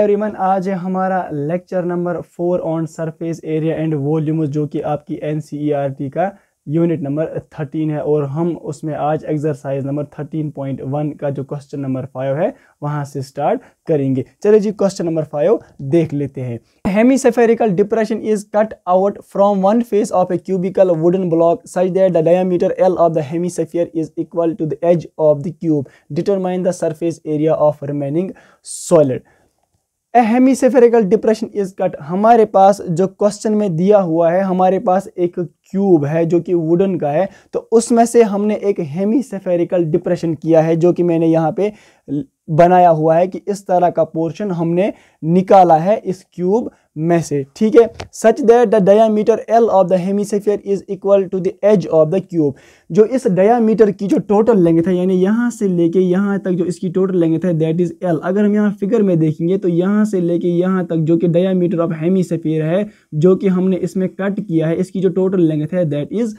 Everyone आज है हमारा lecture number four on surface area and volumes जो कि आपकी एन e का यूनिट नंबर थर्टीन है और हम उसमें आज exercise number thirteen point one का जो क्वेश्चन नंबर फाइव है वहां से स्टार्ट करेंगे चलिए जी क्वेश्चन नंबर फाइव देख लेते हैं hemispherical depression is cut out from one face of a cubical wooden block such that the diameter L of the hemisphere is equal to the edge of the cube determine the surface area of remaining solid a hemispherical depression is cut हमारे पास जो question में दिया हुआ है हमारे पास एक cube है जो कि वुडन का है तो उसमें से हमने एक हेमीसेफेरिकल डिप्रेशन किया है जो कि मैंने यहाँ पे बनाया हुआ है कि इस तरह का पोर्शन हमने निकाला है इस क्यूब message ठीक है such that the meter L of the hemisphere is equal to the edge of the cube जो इस डायामीटर की जो टोटल लेंथ है यानी यहाँ से लेके यहाँ तक जो इसकी टोटल लेंथ है दैट इज़ एल अगर हम यहाँ फिगर में देखेंगे तो यहाँ से लेके यहाँ तक जो कि डायामीटर ऑफ हेमीसेफियर है जो कि हमने इसमें कट किया है इसकी जो टोटल लेंथ है दैट इज़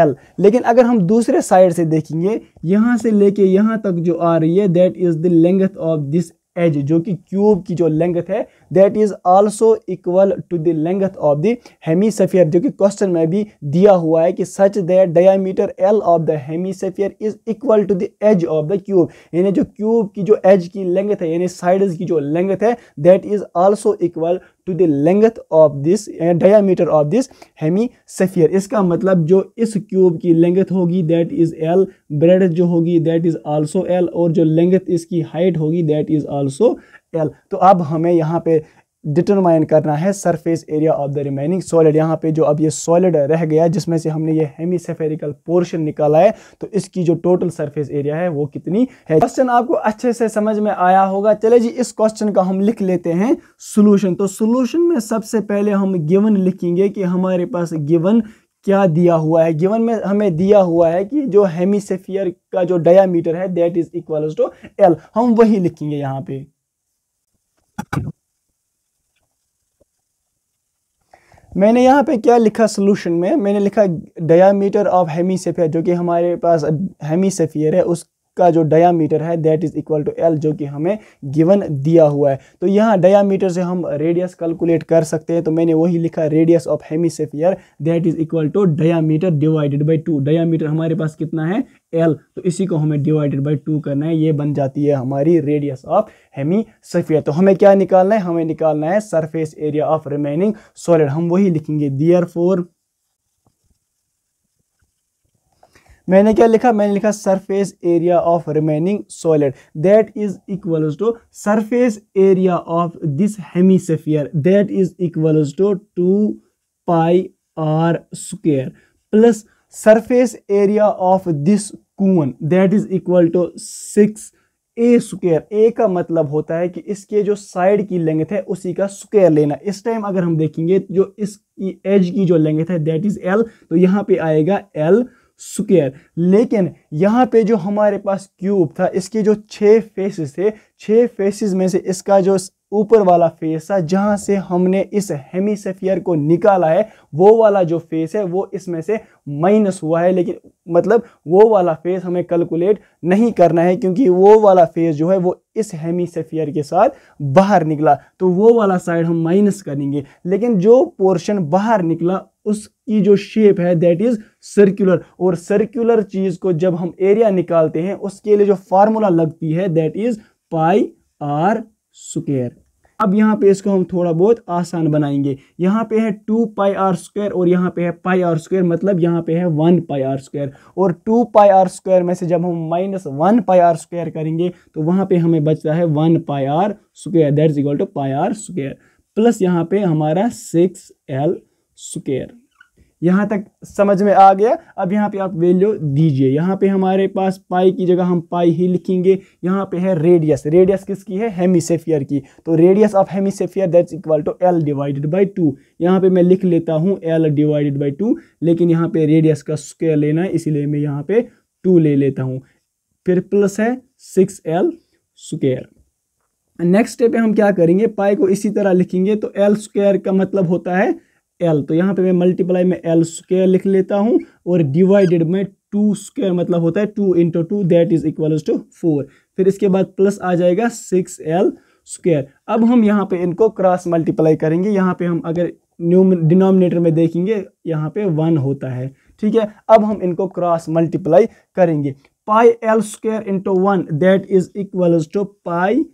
एल लेकिन अगर हम दूसरे साइड से देखेंगे यहाँ से लेके यहाँ तक जो आ रही है that is the length of this edge जो कि क्यूब की जो लेंथ है that is also equal to the length of the hemisphere जो कि क्वेश्चन में भी दिया हुआ है कि such that diameter L of the hemisphere is equal to the edge of the cube यानी जो क्यूब की जो एज की लेंथ है यानी साइड की जो लेंथ है that is also equal to the length of this diameter of this hemisphere इसका मतलब जो इस क्यूब की लेंथ होगी दैट इज़ एल ब्रेड जो होगी दैट इज़ आल्सो एल और जो लेंथ इसकी हाइट होगी दैट इज़ आल्सो एल तो अब हमें यहाँ पे डिटरमाइन करना है surface area of the remaining solid यहाँ पे जो अब ये सॉलिड रह गया जिसमें से हमने ये हेमी सेफेरिकल पोर्शन निकाला है तो इसकी जो टोटल सरफेस एरिया है वो कितनी है क्वेश्चन आपको अच्छे से समझ में आया होगा चले जी इस क्वेश्चन का हम लिख लेते हैं सोल्यूशन तो सोल्यूशन में सबसे पहले हम गिवन लिखेंगे कि हमारे पास गिवन क्या दिया हुआ है गिवन में हमें दिया हुआ है कि जो हेमीसेफियर का जो डायामीटर है that is equal to L हम वही लिखेंगे यहाँ पे मैंने यहाँ पे क्या लिखा सोलूशन में मैंने लिखा डायामीटर ऑफ हेमी जो कि हमारे पास हेमी है उस का जो डायामीटर है that is equal to L जो कि हमें गिवन दिया हुआ है तो यहाँ डायामीटर से हम रेडियस कैलकुलेट कर सकते हैं तो मैंने वही लिखा radius of hemisphere that is equal to diameter divided by two diameter हमारे पास कितना है एल तो इसी को हमें डिवाइडेड बाई टू करना है ये बन जाती है हमारी रेडियस ऑफ हेमी सफियर तो हमें क्या निकालना है हमें निकालना है surface area of remaining solid हम वही लिखेंगे दियर फोर मैंने क्या लिखा मैंने लिखा surface area of remaining solid that is equal to surface area of this hemisphere that is equal to two pi r square plus surface area of this cube that is equal to six a square a का मतलब होता है कि इसके जो side की length है उसी का स्क्र लेना इस टाइम अगर हम देखेंगे जो इसकी एज की जो लेंथ है दैट इज एल तो यहाँ पे आएगा एल स्क्वायर लेकिन यहाँ पे जो हमारे पास क्यूब था इसके जो छः फेसेस थे छः फेसेस में से इसका जो ऊपर वाला फेस था जहाँ से हमने इस हेमीसेफियर को निकाला है वो वाला जो फेस है वो इसमें से माइनस हुआ है लेकिन मतलब वो वाला फेस हमें कैलकुलेट नहीं करना है क्योंकि वो वाला फेस जो है वो इस हेमीसेफियर के साथ बाहर निकला तो वो वाला साइड हम माइनस करेंगे लेकिन जो पोर्शन बाहर निकला उसकी जो शेप है दैट इज़ सर्कुलर और सर्कुलर चीज़ को जब हम एरिया निकालते हैं उसके लिए जो फार्मूला लगती है that is pi r square अब यहाँ पे इसको हम थोड़ा बहुत आसान बनाएंगे यहाँ पे है टू पाई आर स्क्वायर और यहाँ पे है पाई आर स्क्वायर मतलब यहाँ पे है वन पाई आर स्क्वायर और टू पाई आर स्क्वायर में से जब हम minus one pi are square करेंगे तो वहाँ पे हमें बचता है one pi are square that is equal to pi are square plus यहाँ पे हमारा सिक्स एल स्क्वायर यहाँ तक समझ में आ गया अब यहाँ पे आप वैल्यू दीजिए यहाँ पे हमारे पास पाई की जगह हम पाई ही लिखेंगे यहाँ पे है रेडियस रेडियस किसकी है हेमीसेफियर की तो radius of hemisphere that's equal to L divided by two यहाँ पे मैं लिख लेता हूँ एल डिवाइडेड बाई टू लेकिन यहाँ पे रेडियस का स्क्वायर लेना है इसीलिए मैं यहाँ पे टू ले लेता हूँ फिर प्लस है six L square next step पे हम क्या करेंगे पाई को इसी तरह लिखेंगे तो एल स्क्वायर का मतलब होता है एल तो यहाँ पे मैं मल्टीप्लाई में एल स्क्र लिख लेता हूँ और डिवाइडेड में टू स्क्र मतलब होता है two into two that is equal to four फिर इसके बाद प्लस आ जाएगा सिक्स एल स्क्र अब हम यहाँ पे इनको क्रॉस मल्टीप्लाई करेंगे यहाँ पे हम अगर न्यूम डिनोमिनेटर में देखेंगे यहाँ पे वन होता है ठीक है अब हम इनको क्रॉस मल्टीप्लाई करेंगे pi L square into one that is equal to pi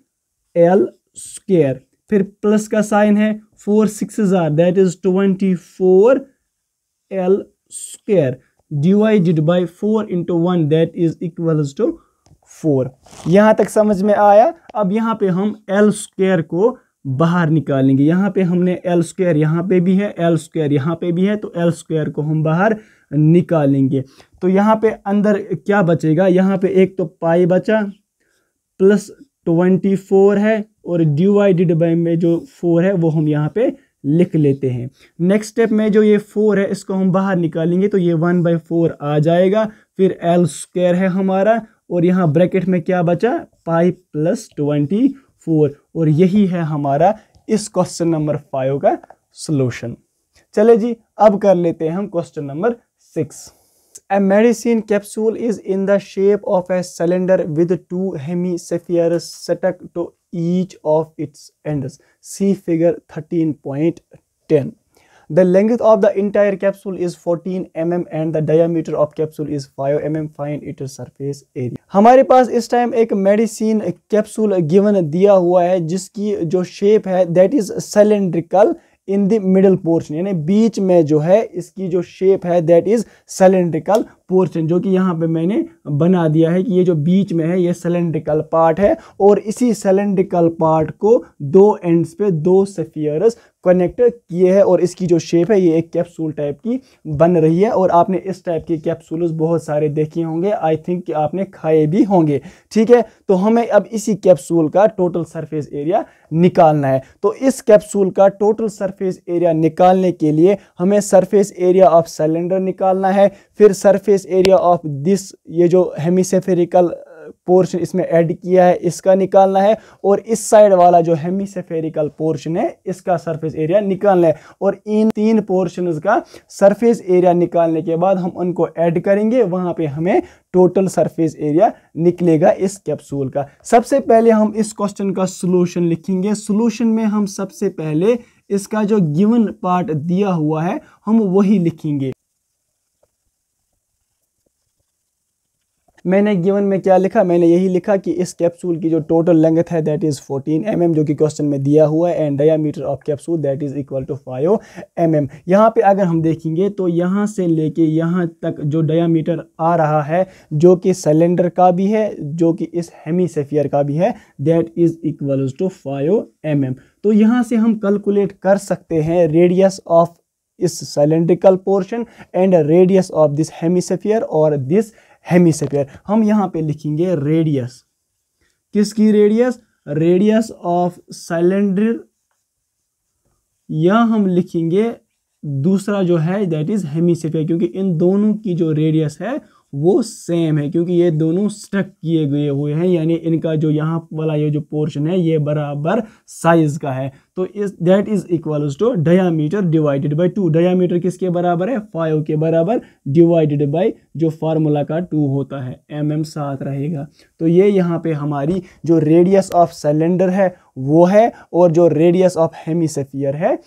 L square फिर प्लस का साइन है four sixes are that is 24 L square divided by 4 into 1 that is equals to 4 यहाँ तक समझ में आया अब यहाँ पे हम L स्क्वायर को बाहर निकालेंगे यहाँ पे हमने L स्क्वायर यहाँ पे भी है L स्क्वायर यहाँ पे भी है तो L स्क्वायर को हम बाहर निकालेंगे तो यहाँ पे अंदर क्या बचेगा यहाँ पे एक तो पाई बचा प्लस ट्वेंटी फोर है और डिवाइडेड बाय में जो फोर है वो हम यहाँ पे लिख लेते हैं नेक्स्ट स्टेप में जो ये फोर है इसको हम बाहर निकालेंगे तो ये वन बाई फोर आ जाएगा फिर एल स्क्वायर है हमारा और यहाँ ब्रैकेट में क्या बचा पाई प्लस ट्वेंटी फोर और यही है हमारा इस क्वेश्चन नंबर फाइव का सोल्यूशन चले जी अब कर लेते हैं हम question number six A medicine capsule is in the shape of a cylinder with two hemispheres stuck to each of its ends. See figure 13.10. The length of the entire capsule is 14 mm and the diameter of capsule is 5 mm. Find its surface area. हमारे पास इस time एक medicine capsule given दिया हुआ है जिसकी जो shape है that is cylindrical in the middle portion यानी बीच में जो है इसकी जो शेप है दैट इज सिलेंड्रिकल पोर्शन जो कि यहाँ पे मैंने बना दिया है कि ये जो बीच में है ये सिलेंड्रिकल पार्ट है और इसी सिलेंड्रिकल पार्ट को दो एंड्स पे दो सफियर्स कनेक्ट किए हैं और इसकी जो शेप है ये एक कैप्सूल टाइप की बन रही है और आपने इस टाइप के कैप्सूल बहुत सारे देखे होंगे आई थिंक कि आपने खाए भी होंगे ठीक है तो हमें अब इसी कैप्सूल का टोटल सरफेस एरिया निकालना है तो इस कैप्सूल का टोटल सरफेस एरिया निकालने के लिए हमें सरफेस एरिया ऑफ सिलेंडर निकालना है फिर सरफेस एरिया ऑफ दिस ये जो हेमिसेफेरिकल पोर्शन इसमें ऐड किया है इसका निकालना है और इस साइड वाला जो हेमी सेफेरिकल पोर्शन है इसका सरफेस एरिया निकालना है और इन तीन पोर्शन का सरफेस एरिया निकालने के बाद हम उनको ऐड करेंगे वहाँ पे हमें टोटल सरफेस एरिया निकलेगा इस कैप्सूल का सबसे पहले हम इस क्वेश्चन का सोलूशन लिखेंगे सोलूशन में हम सबसे पहले इसका जो गिवन पार्ट दिया हुआ है हम वही लिखेंगे मैंने गिवन में क्या लिखा मैंने यही लिखा कि इस कैप्सूल की जो टोटल लेंथ है दैट इज़ 14 एम mm, जो कि क्वेश्चन में दिया हुआ है and diameter of capsule that is equal to five M M यहाँ पर अगर हम देखेंगे तो यहाँ से लेके यहाँ तक जो डायामीटर आ रहा है जो कि सिलेंडर का भी है जो कि इस हेमी सेफियर का भी है that is equal to five M M तो यहाँ से हम कैलकुलेट कर सकते हैं रेडियस ऑफ इस cylindrical portion and radius of this hemisphere और दिस हेमीस्फेयर हम यहाँ पे लिखेंगे रेडियस किसकी रेडियस रेडियस ऑफ सिलेंडर यह हम लिखेंगे दूसरा जो है दैट इज हेमीसेफियर क्योंकि इन दोनों की जो रेडियस है वो सेम है क्योंकि ये दोनों स्टक किए गए हुए हैं यानी इनका जो यहाँ वाला ये जो पोर्शन है ये बराबर साइज़ का है तो इस that is equals to diameter divided by two diameter किसके बराबर है फाइव के बराबर डिवाइडेड बाय जो फार्मूला का टू होता है एम एम साथ रहेगा तो ये यहाँ पे हमारी जो रेडियस ऑफ सिलेंडर है वो है और जो रेडियस ऑफ हेमी है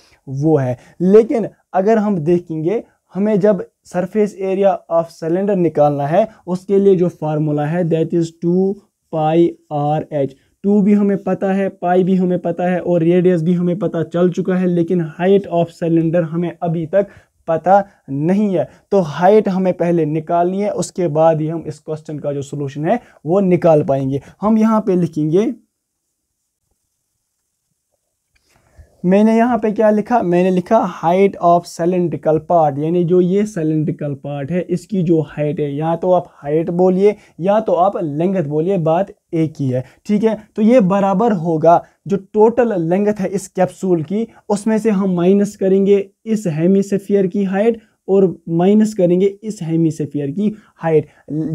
वो है लेकिन अगर हम देखेंगे हमें जब सरफेस एरिया ऑफ सिलेंडर निकालना है उसके लिए जो फार्मूला है that is two pi R H two भी हमें पता है पाई भी हमें पता है और रेडियस भी हमें पता चल चुका है लेकिन हाइट ऑफ सिलेंडर हमें अभी तक पता नहीं है तो हाइट हमें पहले निकालनी है उसके बाद ही हम इस क्वेश्चन का जो सोल्यूशन है वो निकाल पाएंगे हम यहाँ पे लिखेंगे मैंने यहाँ पे क्या लिखा मैंने लिखा हाइट ऑफ सिलेंड्रिकल पार्ट यानी जो ये सिलेंड्रिकल पार्ट है इसकी जो हाइट है या तो आप हाइट बोलिए या तो आप लेंगथ बोलिए बात एक ही है ठीक है तो ये बराबर होगा जो टोटल लेंगथ है इस कैप्सूल की उसमें से हम माइनस करेंगे इस हेमिसफियर की हाइट और माइनस करेंगे इस हेमिसफियर की हाइट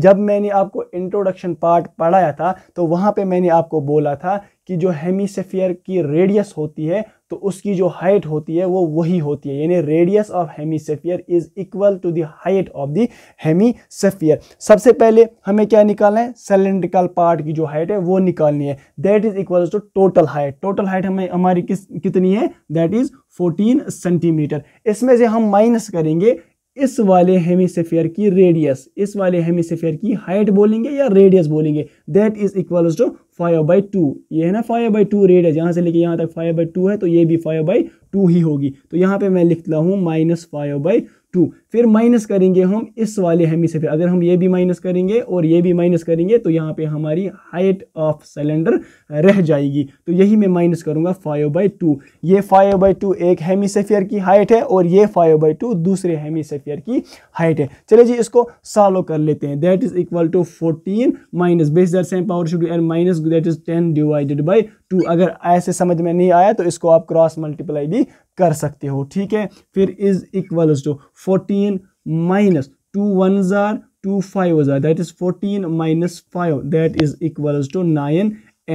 जब मैंने आपको इंट्रोडक्शन पार्ट पढ़ाया था तो वहाँ पर मैंने आपको बोला था कि जो हेमिसफियर की रेडियस होती है तो उसकी जो हाइट होती है वो वही होती है यानी radius of hemisphere is equal to the height of the hemisphere सबसे पहले हमें क्या निकालना है सिलेंड्रिकल पार्ट की जो हाइट है वो निकालनी है that is equal to total height total height हमें हमारी किस कितनी है दैट इज 14 सेंटीमीटर इसमें से हम माइनस करेंगे इस वाले हेमीसेफेयर की रेडियस इस वाले हेमीसेफेयर की हाइट बोलेंगे या रेडियस बोलेंगे that is equal to five by two ये है ना फाइव बाई टू रेडियस यहाँ से लेके यहाँ तक फाइव बाई टू है तो ये भी फाइव बाई टू ही होगी तो यहाँ पे मैं लिखता हूँ माइनस फाइव बाई टू फिर माइनस करेंगे हम इस वाले हेमी हेमिसफेयर अगर हम ये भी माइनस करेंगे और ये भी माइनस करेंगे तो यहाँ पे हमारी हाइट ऑफ सिलेंडर रह जाएगी तो यही मैं माइनस करूँगा फाइव बाई टू ये फाइव बाई टू एक हेमी सेफियर की हाइट है और ये फाइव बाई टू दूसरे हेमी सेफियर की हाइट है चलिए जी इसको सॉलो कर लेते हैं that is equal to fourteen minus base there same power should and minus that is ten divided by two अगर ऐसे समझ में नहीं आया तो इसको आप क्रॉस मल्टीप्लाई भी कर सकते हो ठीक है फिर is equal to fourteen 15 minus 2 ones are 2 fives are that is 14 minus 5 that is equals to 9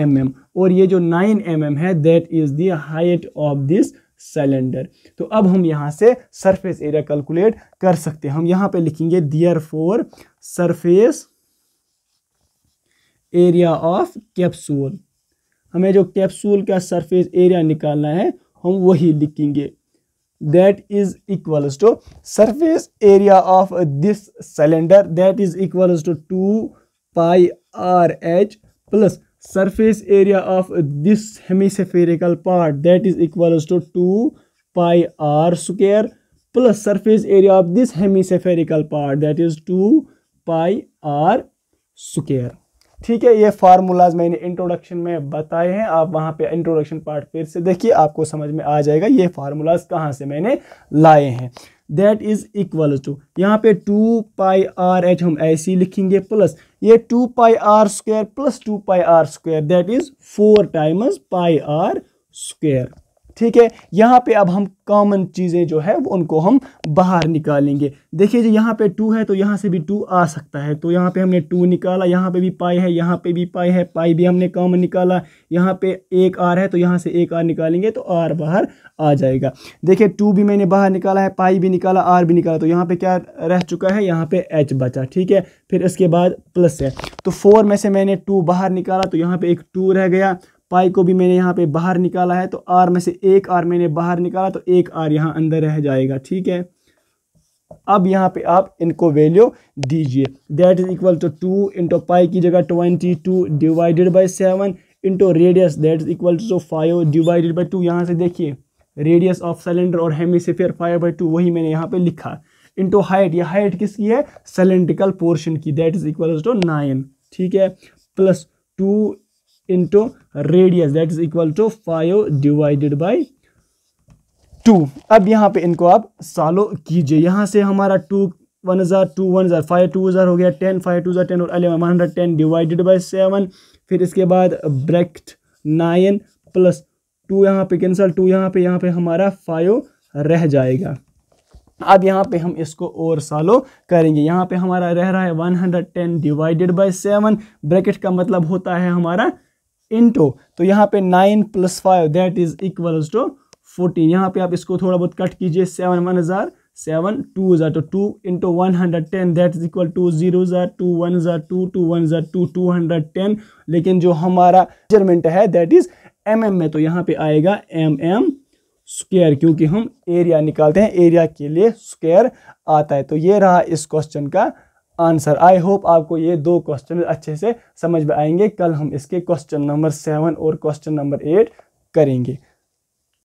mm और ये जो 9 mm है that is the height of this cylinder तो अब हम यहाँ से सरफेस एरिया कैलकुलेट कर सकते हैं हम यहाँ पे लिखेंगे therefore surface area of capsule हमें जो कैप्सूल का सरफेस एरिया निकालना है हम वही लिखेंगे that is equals to surface area of this cylinder that is equals to 2 pi rh plus surface area of this hemispherical part that is equals to 2 pi r square plus surface area of this hemispherical part that is 2 pi r square ठीक है ये formulas मैंने introduction में बताए हैं आप वहाँ पे इंट्रोडक्शन पार्ट फिर से देखिए आपको समझ में आ जाएगा ये फार्मूलाज कहाँ से मैंने लाए हैं दैट इज़ इक्वल टू यहाँ पे टू पाई आर एच हम ऐसे ही लिखेंगे प्लस ये two pi are square plus two pi are square that is four times pi are square ठीक है यहाँ पे अब हम कॉमन चीज़ें जो है उनको हम बाहर निकालेंगे देखिए जी यहाँ पे टू है तो यहाँ से भी टू आ सकता है तो यहाँ पे हमने टू निकाला यहाँ पे भी पाई है यहाँ पे भी पाई है पाई भी हमने कॉमन निकाला यहाँ पे एक आर है तो यहाँ से एक आर निकालेंगे तो आर बाहर आ जाएगा देखिए टू भी मैंने बाहर निकाला है पाई भी निकाला आर भी निकाला तो यहाँ पर क्या रह चुका है यहाँ पर एच बचा ठीक है फिर इसके बाद प्लस है तो फोर में से मैंने टू बाहर निकाला तो यहाँ पर एक टू रह गया पाई को भी मैंने यहाँ पे बाहर निकाला है तो आर में से एक आर मैंने बाहर निकाला तो एक आर यहाँ अंदर रह जाएगा ठीक है अब यहाँ पे आप इनको वैल्यू दीजिए that is equal to two into pi की जगह twenty two divided by seven into radius that is equal to five divided by two यहाँ से देखिए रेडियस ऑफ सिलेंडर और हेमिसफेयर फाइव बाई टू वही मैंने यहाँ पे लिखा इंटू हाइट ये हाइट किसकी है सिलेंड्रिकल पोर्शन की that is equal to nine ठीक है plus two into radius that is equal to 5 divided by two अब यहाँ पे इनको आप सालो कीजिए यहाँ से हमारा टू वन हज़ार टू वन हज़ार फाइव टू हज़ार हो गया टेन फाइव टू हज़ार टेन और eleven one hundred ten divided by seven फिर इसके बाद ब्रैकेट नाइन प्लस टू यहाँ पे कैंसिल टू यहाँ पे यहाँ पे हमारा फाइव रह जाएगा अब यहाँ पे हम इसको और सालो करेंगे यहाँ पे हमारा रह रहा है one hundred ten divided by seven bracket का मतलब होता है हमारा इंटू तो यहाँ पे nine plus five that is equal to fourteen यहाँ पे आप इसको थोड़ा बहुत कट कीजिए सेवन वन हज़ार सेवन टू हजार तो two into one hundred ten that is equal to zero हजार टू वन हजार टू टू वन हजार टू टू हंड्रेड टेन लेकिन जो हमारा मेजरमेंट है दैट इज़ एम एम में तो यहाँ पे आएगा एम एम स्क्वेयर क्योंकि हम एरिया निकालते हैं एरिया के लिए स्क्वेयर आता है तो ये रहा इस क्वेश्चन का आंसर आई होप आपको ये दो क्वेश्चन अच्छे से समझ में आएंगे कल हम इसके क्वेश्चन नंबर सेवन और क्वेश्चन नंबर एट करेंगे